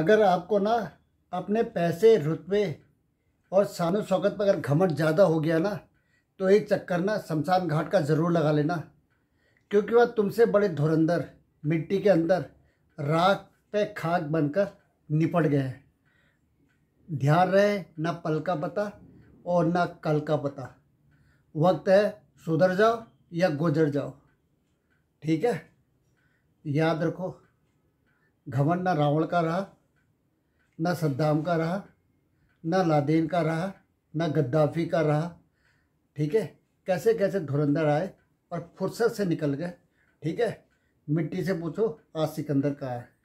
अगर आपको ना अपने पैसे रुतबे और सानो शौकत पर अगर घमंड ज़्यादा हो गया ना तो एक चक्कर ना शमशान घाट का ज़रूर लगा लेना क्योंकि वह तुमसे बड़े धुरंधर मिट्टी के अंदर राख पे खाक बनकर निपट गए हैं ध्यान रहे ना पल का पता और ना कल का पता वक्त है सुधर जाओ या गुजर जाओ ठीक है याद रखो घमंड ना रावण का रहा ना सद्दाम का रहा ना लादेन का रहा ना गद्दाफी का रहा ठीक है कैसे कैसे धुरंधर आए और फुर्सत से निकल गए ठीक है मिट्टी से पूछो आज सिकंदर का है